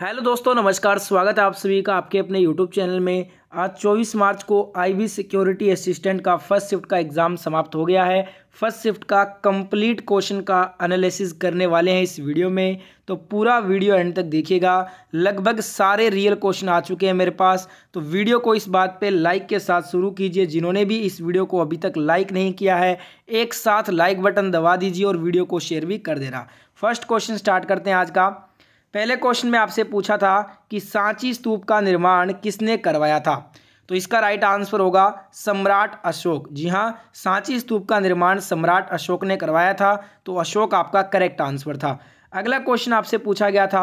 hello दोस्तों नमस्कार स्वागत है आप सभी का आपके अपने यूट्यूब चैनल में आज 24 मार्च को आईबी सिक्योरिटी असिस्टेंट का फर्स्ट शिफ्ट का एग्ज़ाम समाप्त हो गया है फर्स्ट शिफ्ट का कंप्लीट क्वेश्चन का एनालिसिस करने वाले हैं इस वीडियो में तो पूरा वीडियो एंड तक देखिएगा लगभग सारे रियल क्वेश्चन आ चुके हैं मेरे पास तो वीडियो को इस बात पर लाइक के साथ शुरू कीजिए जिन्होंने भी इस वीडियो को अभी तक लाइक नहीं किया है एक साथ लाइक बटन दबा दीजिए और वीडियो को शेयर भी कर देना फर्स्ट क्वेश्चन स्टार्ट करते हैं आज का पहले क्वेश्चन में आपसे पूछा था कि सांची स्तूप का निर्माण किसने करवाया था तो इसका राइट आंसर होगा सम्राट अशोक जी हाँ सांची स्तूप का निर्माण सम्राट अशोक ने करवाया था तो अशोक आपका करेक्ट आंसर था अगला क्वेश्चन आपसे पूछा गया था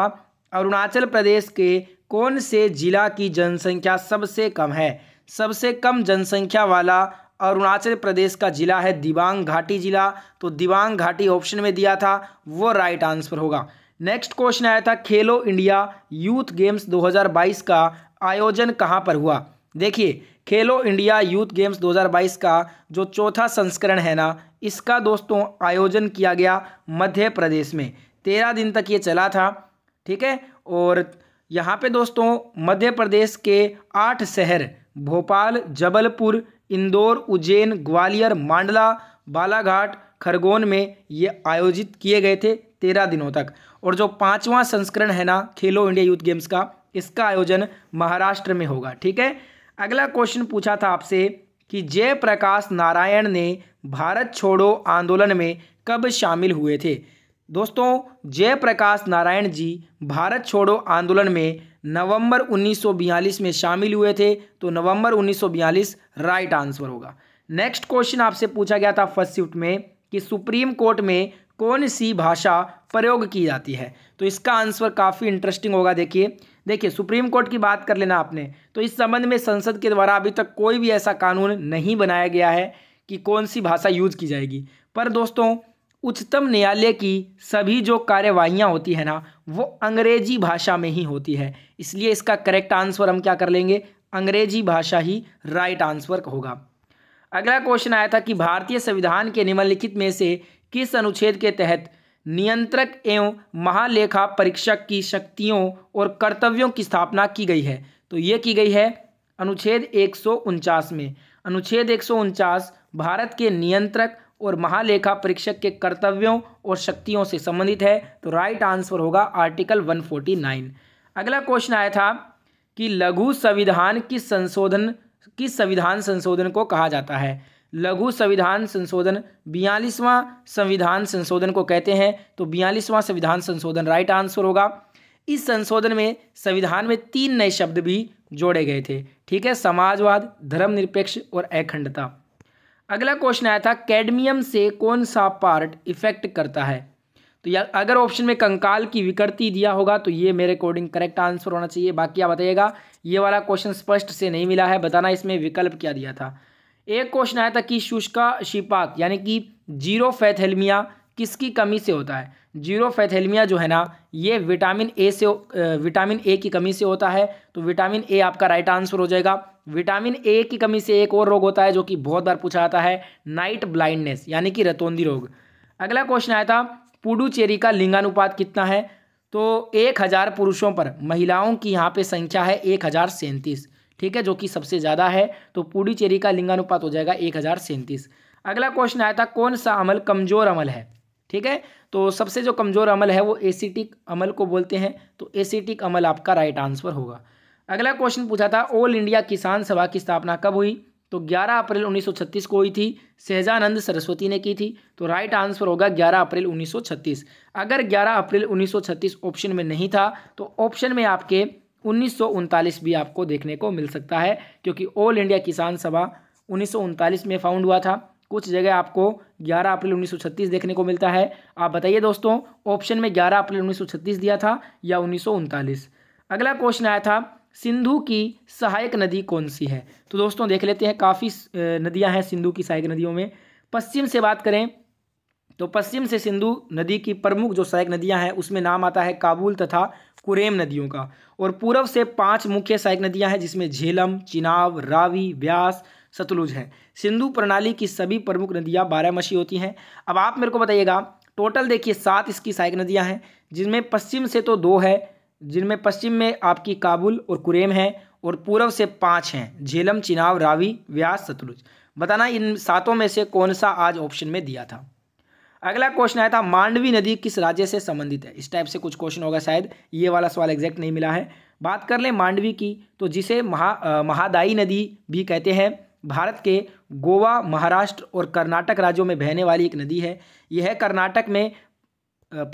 अरुणाचल प्रदेश के कौन से जिला की जनसंख्या सबसे कम है सबसे कम जनसंख्या वाला अरुणाचल प्रदेश का जिला है दिबांग घाटी जिला तो दिबांग घाटी ऑप्शन में दिया था वो राइट आंसर होगा नेक्स्ट क्वेश्चन आया था खेलो इंडिया यूथ गेम्स 2022 का आयोजन कहाँ पर हुआ देखिए खेलो इंडिया यूथ गेम्स 2022 का जो चौथा संस्करण है ना इसका दोस्तों आयोजन किया गया मध्य प्रदेश में तेरह दिन तक ये चला था ठीक है और यहाँ पे दोस्तों मध्य प्रदेश के आठ शहर भोपाल जबलपुर इंदौर उज्जैन ग्वालियर मांडला बालाघाट खरगोन में ये आयोजित किए गए थे तेरह दिनों तक और जो पाँचवा संस्करण है ना खेलो इंडिया यूथ गेम्स का इसका आयोजन महाराष्ट्र में होगा ठीक है अगला क्वेश्चन पूछा था आपसे कि जयप्रकाश नारायण ने भारत छोड़ो आंदोलन में कब शामिल हुए थे दोस्तों जयप्रकाश नारायण जी भारत छोड़ो आंदोलन में नवंबर 1942 में शामिल हुए थे तो नवंबर 1942 राइट आंसर होगा नेक्स्ट क्वेश्चन आपसे पूछा गया था फर्स्ट शिफ्ट में कि सुप्रीम कोर्ट में कौन सी भाषा प्रयोग की जाती है तो इसका आंसर काफ़ी इंटरेस्टिंग होगा देखिए देखिए सुप्रीम कोर्ट की बात कर लेना आपने तो इस संबंध में संसद के द्वारा अभी तक कोई भी ऐसा कानून नहीं बनाया गया है कि कौन सी भाषा यूज की जाएगी पर दोस्तों उच्चतम न्यायालय की सभी जो कार्यवाहियाँ होती है ना वो अंग्रेजी भाषा में ही होती है इसलिए इसका करेक्ट आंसर हम क्या कर लेंगे अंग्रेजी भाषा ही राइट आंसर होगा अगला क्वेश्चन आया था कि भारतीय संविधान के निम्नलिखित में से किस अनुच्छेद के तहत नियंत्रक एवं महालेखा परीक्षक की शक्तियों और कर्तव्यों की स्थापना की गई है तो ये की गई है अनुच्छेद एक में अनुच्छेद एक भारत के नियंत्रक और महालेखा परीक्षक के कर्तव्यों और शक्तियों से संबंधित है तो राइट आंसर होगा आर्टिकल 149 अगला क्वेश्चन आया था कि लघु संविधान की संशोधन किस संविधान संशोधन को कहा जाता है लघु संविधान संशोधन बयालीसवां संविधान संशोधन को कहते हैं तो बयालीसवां संविधान संशोधन राइट आंसर होगा इस संशोधन में संविधान में तीन नए शब्द भी जोड़े गए थे ठीक है समाजवाद धर्मनिरपेक्ष और अखंडता अगला क्वेश्चन आया था कैडमियम से कौन सा पार्ट इफेक्ट करता है तो या अगर ऑप्शन में कंकाल की विकृति दिया होगा तो ये मेरे अकॉर्डिंग करेक्ट आंसर होना चाहिए बाकी आप बताइएगा ये वाला क्वेश्चन स्पष्ट से नहीं मिला है बताना इसमें विकल्प क्या दिया था एक क्वेश्चन आया था कि शुष्का शिपाक यानी कि जीरो फैथेलमिया किसकी कमी से होता है जीरो फैथेलमिया जो है ना ये विटामिन ए से विटामिन ए की कमी से होता है तो विटामिन ए आपका राइट आंसर हो जाएगा विटामिन ए की कमी से एक और रोग होता है जो कि बहुत बार पूछा जाता है नाइट ब्लाइंडनेस यानी कि रतौंदी रोग अगला क्वेश्चन आया था पुडुचेरी का लिंगानुपात कितना है तो एक हज़ार पुरुषों पर महिलाओं की यहाँ पे संख्या है एक हज़ार सैंतीस ठीक है जो कि सबसे ज़्यादा है तो पुडुचेरी का लिंगानुपात हो जाएगा एक हज़ार सैंतीस अगला क्वेश्चन आया था कौन सा अमल कमज़ोर अमल है ठीक है तो सबसे जो कमज़ोर अमल है वो एसिटिक अमल को बोलते हैं तो एसिटिक अमल आपका राइट आंसर होगा अगला क्वेश्चन पूछा था ऑल इंडिया किसान सभा की स्थापना कब हुई तो 11 अप्रैल 1936 को हुई थी सहजानंद सरस्वती ने की थी तो राइट आंसर होगा 11 अप्रैल 1936 अगर 11 अप्रैल 1936 ऑप्शन में नहीं था तो ऑप्शन में आपके उन्नीस भी आपको देखने को मिल सकता है क्योंकि ऑल इंडिया किसान सभा उन्नीस में फाउंड हुआ था कुछ जगह आपको 11 अप्रैल 1936 देखने को मिलता है आप बताइए दोस्तों ऑप्शन में 11 अप्रैल 1936 दिया था या उन्नीस अगला क्वेश्चन आया था सिंधु की सहायक नदी कौन सी है तो दोस्तों देख लेते हैं काफ़ी नदियां हैं सिंधु की सहायक नदियों में पश्चिम से बात करें तो पश्चिम से सिंधु नदी की प्रमुख जो सहायक नदियां हैं उसमें नाम आता है काबुल तथा कुरेम नदियों का और पूर्व से पांच मुख्य सहायक नदियां हैं जिसमें झेलम चिनाव रावी व्यास सतलुज है सिंधु प्रणाली की सभी प्रमुख नदियाँ बारामसी होती हैं अब आप मेरे को बताइएगा टोटल देखिए सात इसकी सहायक नदियाँ हैं जिनमें पश्चिम से तो दो है जिनमें पश्चिम में आपकी काबुल और कुरेम है और पूर्व से पाँच हैं झेलम चिनाव रावी व्यास सतलुज बताना इन सातों में से कौन सा आज ऑप्शन में दिया था अगला क्वेश्चन आया था मांडवी नदी किस राज्य से संबंधित है इस टाइप से कुछ क्वेश्चन होगा शायद ये वाला सवाल एग्जैक्ट नहीं मिला है बात कर लें मांडवी की तो जिसे महा महादाई नदी भी कहते हैं भारत के गोवा महाराष्ट्र और कर्नाटक राज्यों में बहने वाली एक नदी है यह कर्नाटक में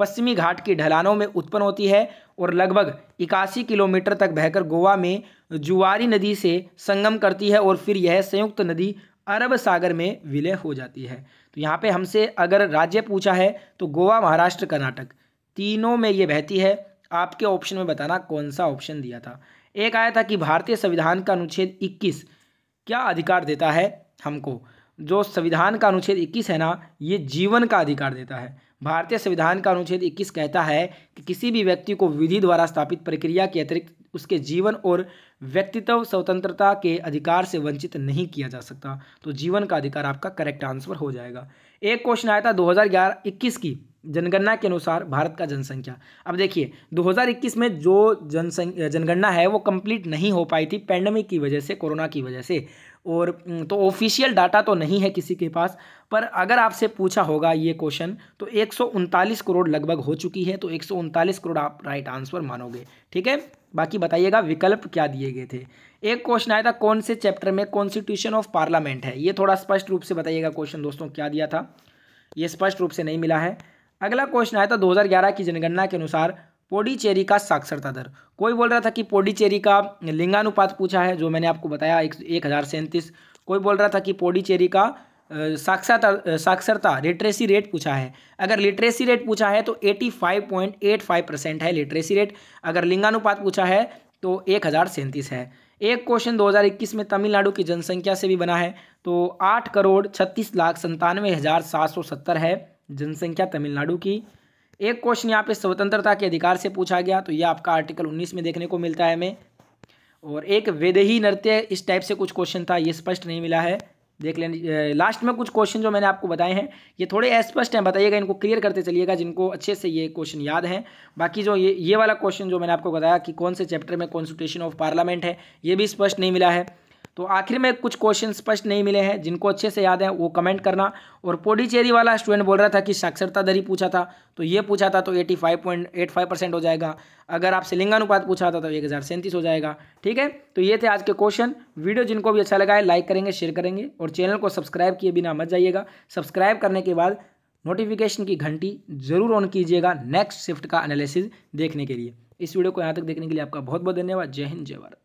पश्चिमी घाट की ढलानों में उत्पन्न होती है और लगभग इक्यासी किलोमीटर तक बहकर गोवा में जुआरी नदी से संगम करती है और फिर यह संयुक्त नदी अरब सागर में विलय हो जाती है तो यहाँ पे हमसे अगर राज्य पूछा है तो गोवा महाराष्ट्र कर्नाटक तीनों में ये बहती है आपके ऑप्शन में बताना कौन सा ऑप्शन दिया था एक आया था कि भारतीय संविधान का अनुच्छेद 21 क्या अधिकार देता है हमको जो संविधान का अनुच्छेद 21 है ना ये जीवन का अधिकार देता है भारतीय संविधान का अनुच्छेद 21 कहता है कि किसी भी व्यक्ति को विधि द्वारा स्थापित प्रक्रिया के अतिरिक्त उसके जीवन और व्यक्तित्व स्वतंत्रता के अधिकार से वंचित नहीं किया जा सकता तो जीवन का अधिकार आपका करेक्ट आंसर हो जाएगा एक क्वेश्चन आया था दो हज़ार की जनगणना के अनुसार भारत का जनसंख्या अब देखिए 2021 में जो जनसंख्या जनगणना है वो कंप्लीट नहीं हो पाई थी पैंडमिक की वजह से कोरोना की वजह से और तो ऑफिशियल डाटा तो नहीं है किसी के पास पर अगर आपसे पूछा होगा ये क्वेश्चन तो एक करोड़ लगभग हो चुकी है तो एक करोड़ आप राइट आंसर मानोगे ठीक है बाकी बताइएगा विकल्प क्या दिए गए थे एक क्वेश्चन आया था कौन से चैप्टर में कॉन्स्टिट्यूशन ऑफ पार्लियामेंट है ये थोड़ा स्पष्ट रूप से बताइएगा क्वेश्चन दोस्तों क्या दिया था ये स्पष्ट रूप से नहीं मिला है अगला क्वेश्चन आया था दो की जनगणना के अनुसार पोडीचेरी का साक्षरता दर कोई बोल रहा था कि पोडीचेरी का लिंगानुपात पूछा है जो मैंने आपको बताया एक, एक हज़ार सैंतीस कोई बोल रहा था कि पोडीचेरी का साक्षरता साक्षरता लिटरेसी रेट पूछा है अगर लिटरेसी रेट पूछा है तो 85.85 परसेंट है लिटरेसी रेट अगर लिंगानुपात पूछा है तो एक हज़ार सैंतीस है एक क्वेश्चन 2021 में तमिलनाडु की जनसंख्या से भी बना है तो आठ करोड़ छत्तीस लाख संतानवे हज़ार सात सौ सत्तर है जनसंख्या तमिलनाडु की एक क्वेश्चन यहाँ पे स्वतंत्रता के अधिकार से पूछा गया तो ये आपका आर्टिकल 19 में देखने को मिलता है हमें और एक वेदही नृत्य इस टाइप से कुछ क्वेश्चन था ये स्पष्ट नहीं मिला है देख लेने लास्ट में कुछ क्वेश्चन जो मैंने आपको बताए हैं ये थोड़े अस्पष्ट हैं बताइएगा इनको क्लियर करते चलिएगा जिनको अच्छे से ये क्वेश्चन याद हैं बाकी जो ये ये वाला क्वेश्चन जो मैंने आपको बताया कि कौन से चैप्टर में कॉन्स्टिट्यूशन ऑफ पार्लियामेंट है ये भी स्पष्ट नहीं मिला है तो आखिर में कुछ क्वेश्चन स्पष्ट नहीं मिले हैं जिनको अच्छे से याद है वो कमेंट करना और पोडीचेरी वाला स्टूडेंट बोल रहा था कि साक्षरता दर ही पूछा था तो ये पूछा था तो eighty five point eight five percent हो जाएगा अगर आप लिंगानुपात पूछा था तो एक हज़ार सैंतीस हो जाएगा ठीक है तो ये थे आज के क्वेश्चन वीडियो जिनको भी अच्छा लगा है लाइक करेंगे शेयर करेंगे और चैनल को सब्सक्राइब किए बिना मत जाइएगा सब्सक्राइब करने के बाद नोटिफिकेशन की घंटी जरूर ऑन कीजिएगा नेक्स्ट शिफ्ट का एनालिसिस देखने के लिए इस वीडियो को यहाँ तक देखने के लिए आपका बहुत बहुत धन्यवाद जय हिंद जय भारत